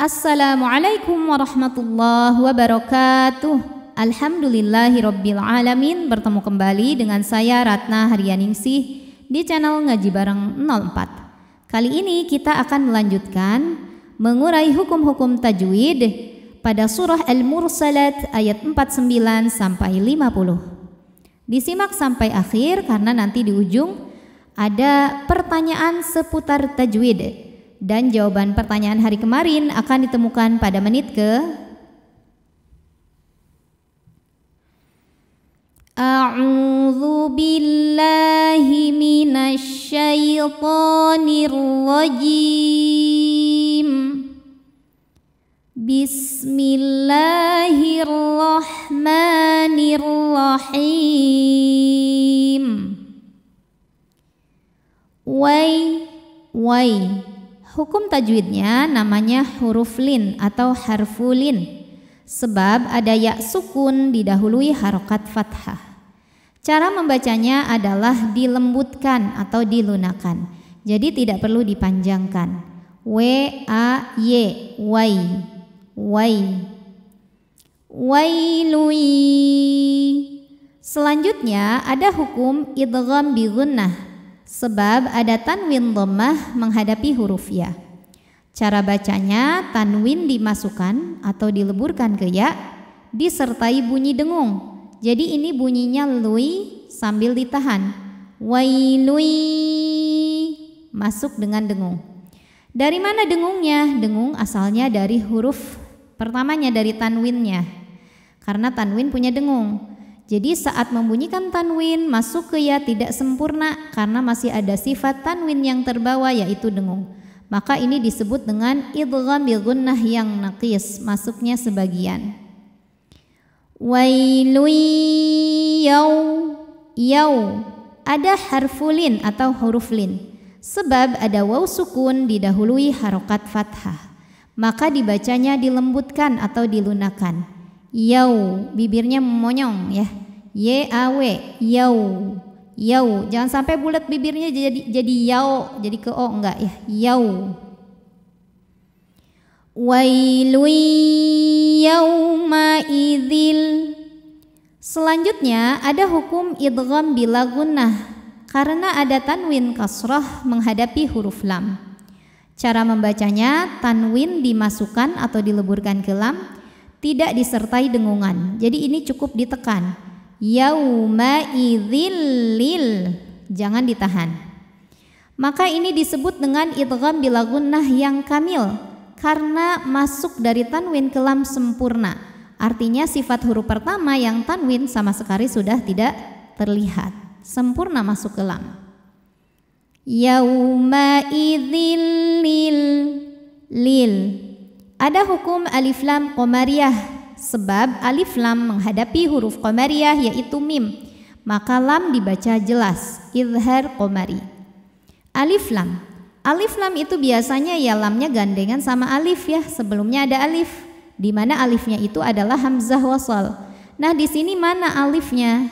Assalamualaikum warahmatullahi wabarakatuh. Alhamdulillahirobbilalamin bertemu kembali dengan saya Ratna Haryaningsih di channel Ngaji Bareng 04. Kali ini kita akan melanjutkan mengurai hukum-hukum tajwid pada surah Al-Mursalat ayat 49 sampai 50. Disimak sampai akhir karena nanti di ujung ada pertanyaan seputar tajwid dan jawaban pertanyaan hari kemarin akan ditemukan pada menit ke A'udzu billahi minasyaitonir rajim Bismillahirrahmanirrahim Wai wai Hukum tajwidnya namanya huruf lin atau harfulin, Sebab ada ya sukun didahului harokat fathah. Cara membacanya adalah dilembutkan atau dilunakan. Jadi tidak perlu dipanjangkan. W A Y Y Y Wailui. Selanjutnya ada hukum idgham bi gunnah Sebab ada tanwin dhammah menghadapi huruf ya. Cara bacanya tanwin dimasukkan atau dileburkan ke ya disertai bunyi dengung. Jadi ini bunyinya lui sambil ditahan. Wailui masuk dengan dengung. Dari mana dengungnya? Dengung asalnya dari huruf pertamanya dari tanwinnya. Karena tanwin punya dengung. Jadi saat membunyikan tanwin masuk ke ya tidak sempurna karena masih ada sifat tanwin yang terbawa yaitu dengung. Maka ini disebut dengan idgham bil gunnah yang naqis, masuknya sebagian. Wailu yau yau ada harfulin atau huruf lin. Sebab ada waw sukun didahului harokat fathah. Maka dibacanya dilembutkan atau dilunakan yau bibirnya monyong ya y a w yau yau jangan sampai bulat bibirnya jadi jadi yau jadi ke o enggak ya yau wailui ma idil selanjutnya ada hukum idgham bila gunnah karena ada tanwin kasroh menghadapi huruf lam cara membacanya tanwin dimasukkan atau dileburkan ke lam tidak disertai dengungan. Jadi ini cukup ditekan. Yauma idzillil. Jangan ditahan. Maka ini disebut dengan idgham bila gunnah yang kamil karena masuk dari tanwin ke lam sempurna. Artinya sifat huruf pertama yang tanwin sama sekali sudah tidak terlihat. Sempurna masuk ke lam. Yauma idzillil lil. lil ada hukum alif lam komariah sebab alif lam menghadapi huruf komariah yaitu mim. Maka lam dibaca jelas, idhar komari. Alif lam. Alif lam itu biasanya ya lamnya gandengan sama alif ya. Sebelumnya ada alif, di mana alifnya itu adalah hamzah wasal. Nah, di sini mana alifnya?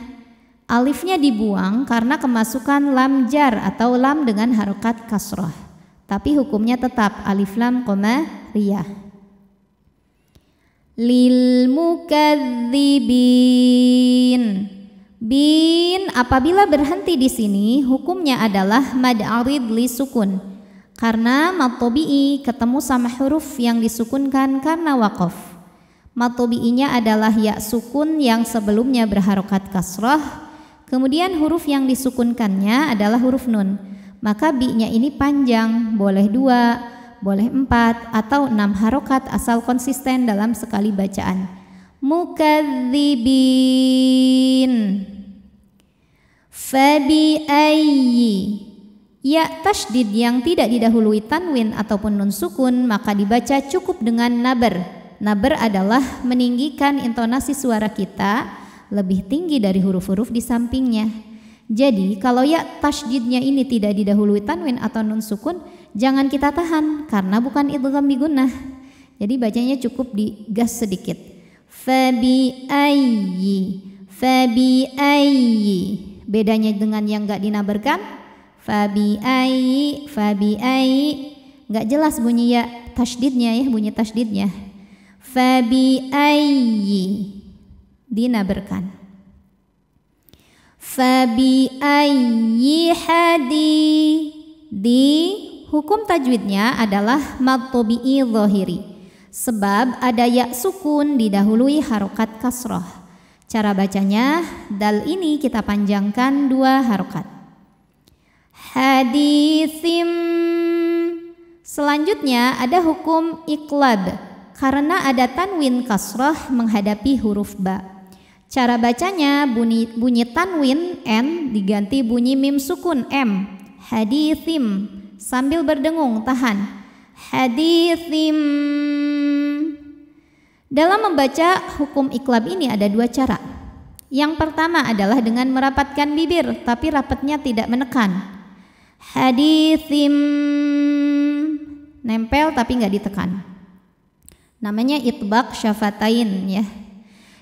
Alifnya dibuang karena kemasukan lam jar atau lam dengan harokat kasroh. Tapi hukumnya tetap alif lam koma riyah lil mukadzibin bin apabila berhenti di sini hukumnya adalah mad arid li sukun karena matobi'i ketemu sama huruf yang disukunkan karena wakof matobi'inya adalah ya sukun yang sebelumnya berharokat kasroh kemudian huruf yang disukunkannya adalah huruf nun maka bi-nya ini panjang boleh dua boleh empat atau enam harokat asal konsisten dalam sekali bacaan. Mukadzibin Fabi ayyi Ya tashdid yang tidak didahului tanwin ataupun nun sukun maka dibaca cukup dengan naber. Naber adalah meninggikan intonasi suara kita lebih tinggi dari huruf-huruf di sampingnya. Jadi kalau ya tasjidnya ini tidak didahului tanwin atau nun sukun, jangan kita tahan karena bukan idgham bigunnah. Jadi bacanya cukup digas sedikit. Fabi ayyi, fabi ayyi. Bedanya dengan yang enggak dinabarkan, fabi ayyi, fabi ayyi. Enggak jelas bunyi ya tasdidnya ya bunyi tasdidnya. Fabi ayyi dinabarkan. Fabi ayyi hadi di hukum tajwidnya adalah matobi'i zohiri Sebab ada ya sukun didahului harokat kasroh. Cara bacanya, dal ini kita panjangkan dua harokat. hadithim. Selanjutnya ada hukum iklab karena ada tanwin kasroh menghadapi huruf ba'. Cara bacanya bunyi, bunyi tanwin N diganti bunyi mim sukun M. Hadithim sambil berdengung tahan hadithim dalam membaca hukum iklab ini ada dua cara yang pertama adalah dengan merapatkan bibir tapi rapatnya tidak menekan hadithim nempel tapi nggak ditekan namanya itbak syafatain ya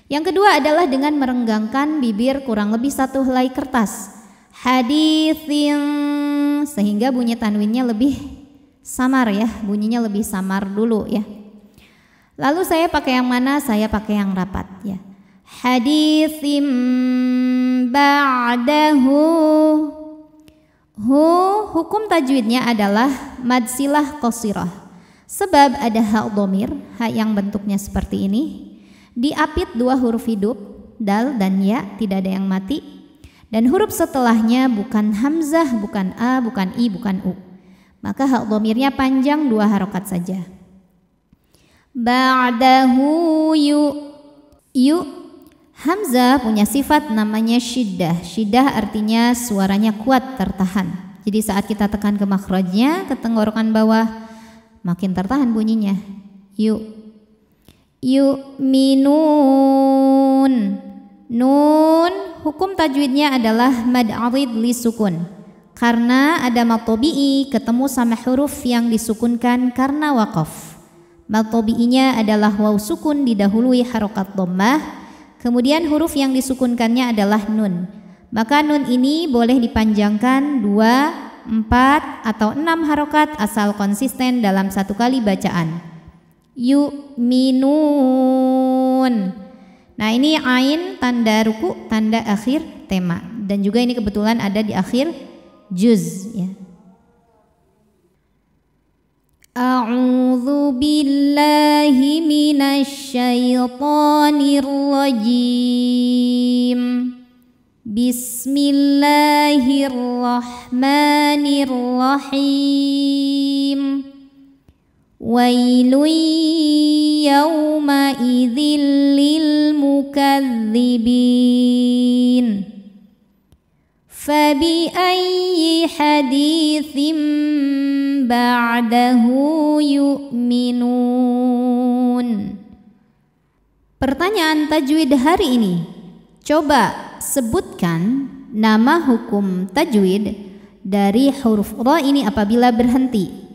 yang kedua adalah dengan merenggangkan bibir kurang lebih satu helai kertas hadithim sehingga bunyi tanwinnya lebih samar ya, bunyinya lebih samar dulu ya. Lalu saya pakai yang mana? Saya pakai yang rapat ya. Hadisim ba'dahu hu hukum tajwidnya adalah madsilah kosirah Sebab ada hal domir, hak yang bentuknya seperti ini, diapit dua huruf hidup, dal dan ya, tidak ada yang mati, dan huruf setelahnya bukan hamzah, bukan a, bukan i, bukan u. Maka hak domirnya panjang dua harokat saja. Ba'dahu yu. Yu. Hamzah punya sifat namanya syiddah. Syiddah artinya suaranya kuat, tertahan. Jadi saat kita tekan ke makhrajnya ke tenggorokan bawah, makin tertahan bunyinya. Yu. Yu minun. Nun hukum tajwidnya adalah mad arid li sukun. Karena ada matobi'i ketemu sama huruf yang disukunkan karena wakaf. Matobi'inya adalah waw sukun didahului harokat dommah. Kemudian huruf yang disukunkannya adalah nun. Maka nun ini boleh dipanjangkan dua, empat, atau enam harokat asal konsisten dalam satu kali bacaan. Yuk minun Nah ini ain tanda ruku, tanda akhir tema. Dan juga ini kebetulan ada di akhir juz ya. A'udzu billahi minasyaitonir rajim. Bismillahirrahmanirrahim. للمكذبين فبأي حديث بعده يؤمنون Pertanyaan tajwid hari ini. Coba sebutkan nama hukum tajwid dari huruf ra ini apabila berhenti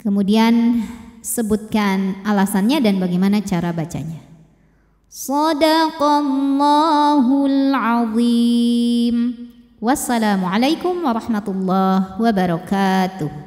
Kemudian sebutkan alasannya dan bagaimana cara bacanya. Sadaqallahul azim. Wassalamualaikum warahmatullahi wabarakatuh.